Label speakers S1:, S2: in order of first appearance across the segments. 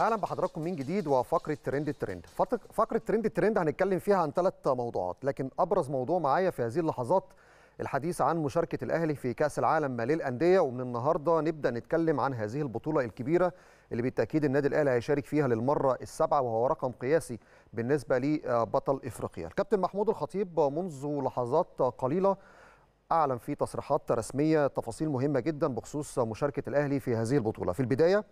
S1: اهلا بحضراتكم من جديد وفقره ترند الترند فقره ترند الترند هنتكلم فيها عن ثلاث موضوعات لكن ابرز موضوع معايا في هذه اللحظات الحديث عن مشاركه الاهلي في كاس العالم للانديه ومن النهارده نبدا نتكلم عن هذه البطوله الكبيره اللي بالتاكيد النادي الاهلي هيشارك فيها للمره السابعه وهو رقم قياسي بالنسبه لبطل افريقيا الكابتن محمود الخطيب منذ لحظات قليله اعلن في تصريحات رسميه تفاصيل مهمه جدا بخصوص مشاركه الاهلي في هذه البطوله في البدايه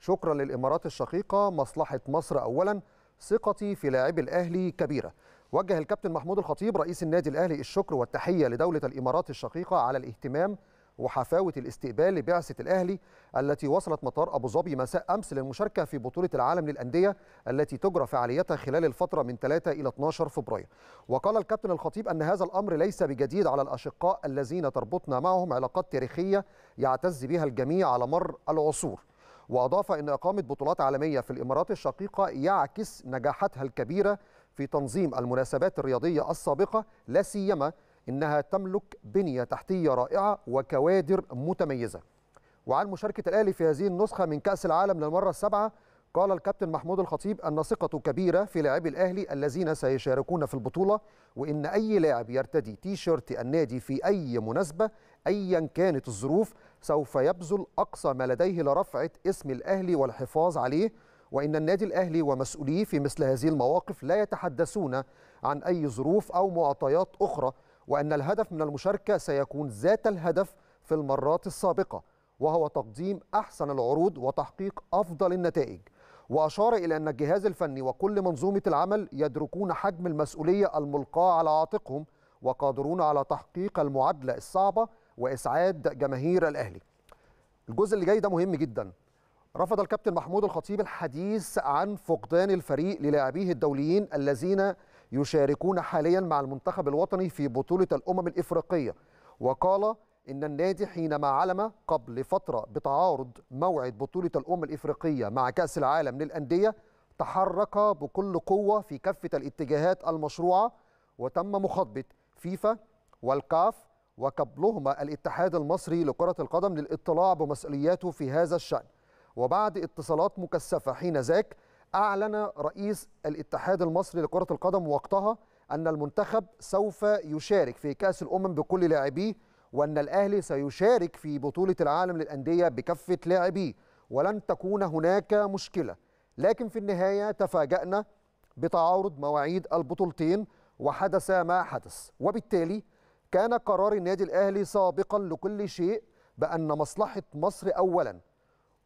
S1: شكرا للإمارات الشقيقة مصلحة مصر أولا ثقتي في لاعبي الأهلي كبيرة وجه الكابتن محمود الخطيب رئيس النادي الأهلي الشكر والتحية لدولة الإمارات الشقيقة على الاهتمام وحفاوة الاستقبال لبعثة الأهلي التي وصلت مطار أبو ظبي مساء أمس للمشاركة في بطولة العالم للأندية التي تجرى فعاليتها خلال الفترة من 3 إلى 12 فبراير وقال الكابتن الخطيب أن هذا الأمر ليس بجديد على الأشقاء الذين تربطنا معهم علاقات تاريخية يعتز بها الجميع على مر العصور وأضاف أن إقامة بطولات عالمية في الإمارات الشقيقة يعكس نجاحاتها الكبيرة في تنظيم المناسبات الرياضية السابقة لا سيما إنها تملك بنية تحتية رائعة وكوادر متميزة وعن مشاركة الأهلي في هذه النسخة من كأس العالم للمرة السابعة قال الكابتن محمود الخطيب أن ثقته كبيرة في لاعبي الأهلي الذين سيشاركون في البطولة وإن أي لاعب يرتدي تي شيرت النادي في أي مناسبة أيا كانت الظروف سوف يبذل أقصى ما لديه لرفعة اسم الأهلي والحفاظ عليه وإن النادي الأهلي ومسؤوليه في مثل هذه المواقف لا يتحدثون عن أي ظروف أو معطيات أخرى وأن الهدف من المشاركة سيكون ذات الهدف في المرات السابقة وهو تقديم أحسن العروض وتحقيق أفضل النتائج وأشار إلى أن الجهاز الفني وكل منظومة العمل يدركون حجم المسؤولية الملقاة على عاتقهم وقادرون على تحقيق المعادلة الصعبة واسعاد جماهير الاهلي الجزء اللي جاي ده مهم جدا رفض الكابتن محمود الخطيب الحديث عن فقدان الفريق للاعبيه الدوليين الذين يشاركون حاليا مع المنتخب الوطني في بطوله الامم الافريقيه وقال ان النادي حينما علم قبل فتره بتعارض موعد بطوله الامم الافريقيه مع كاس العالم للانديه تحرك بكل قوه في كافه الاتجاهات المشروعه وتم مخاطبه فيفا والكاف وقبلهما الاتحاد المصري لكرة القدم للاطلاع بمسؤولياته في هذا الشأن وبعد اتصالات مكثفة حين ذاك أعلن رئيس الاتحاد المصري لكرة القدم وقتها أن المنتخب سوف يشارك في كأس الأمم بكل لاعبيه وأن الأهلي سيشارك في بطولة العالم للأندية بكافة لاعبيه ولن تكون هناك مشكلة لكن في النهاية تفاجأنا بتعارض مواعيد البطولتين وحدث ما حدث وبالتالي كان قرار النادي الأهلي سابقا لكل شيء بأن مصلحة مصر أولا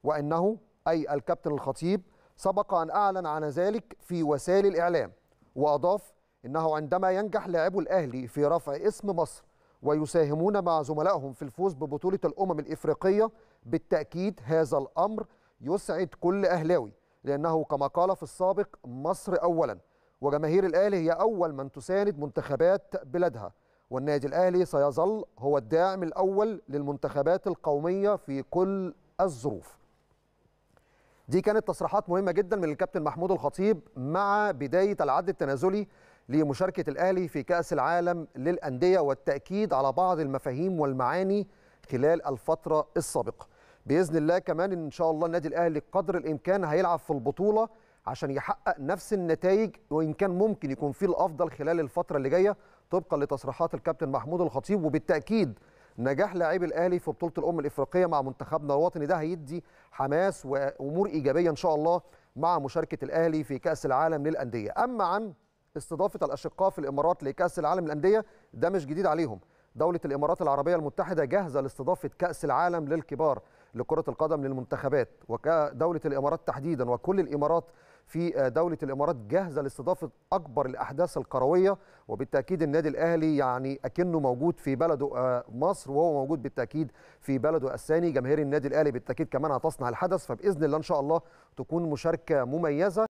S1: وأنه أي الكابتن الخطيب سبق أن أعلن عن ذلك في وسائل الإعلام وأضاف إنه عندما ينجح لاعبو الأهلي في رفع اسم مصر ويساهمون مع زملائهم في الفوز ببطولة الأمم الإفريقية بالتأكيد هذا الأمر يسعد كل أهلاوي لأنه كما قال في السابق مصر أولا وجماهير الأهلي هي أول من تساند منتخبات بلادها والنادي الأهلي سيظل هو الداعم الأول للمنتخبات القومية في كل الظروف دي كانت تصريحات مهمة جدا من الكابتن محمود الخطيب مع بداية العد التنازلي لمشاركة الأهلي في كأس العالم للأندية والتأكيد على بعض المفاهيم والمعاني خلال الفترة السابقة بإذن الله كمان إن شاء الله النادي الأهلي قدر الإمكان هيلعب في البطولة عشان يحقق نفس النتائج وان كان ممكن يكون في الافضل خلال الفتره اللي جايه طبقا لتصريحات الكابتن محمود الخطيب وبالتاكيد نجاح لاعبي الاهلي في بطوله الامم الافريقيه مع منتخبنا الوطني ده هيدي حماس وامور ايجابيه ان شاء الله مع مشاركه الاهلي في كاس العالم للانديه اما عن استضافه الاشقاء في الامارات لكاس العالم للانديه ده مش جديد عليهم دوله الامارات العربيه المتحده جاهزه لاستضافه كاس العالم للكبار لكره القدم للمنتخبات ودوله الامارات تحديدا وكل الامارات في آه، دوله الامارات جاهزه لاستضافه اكبر الاحداث القرويه وبالتاكيد النادي الاهلي يعني اكنه موجود في بلده آه، مصر وهو موجود بالتاكيد في بلده الثاني جماهير النادي الاهلي بالتاكيد كمان هتصنع الحدث فباذن الله ان شاء الله تكون مشاركه مميزه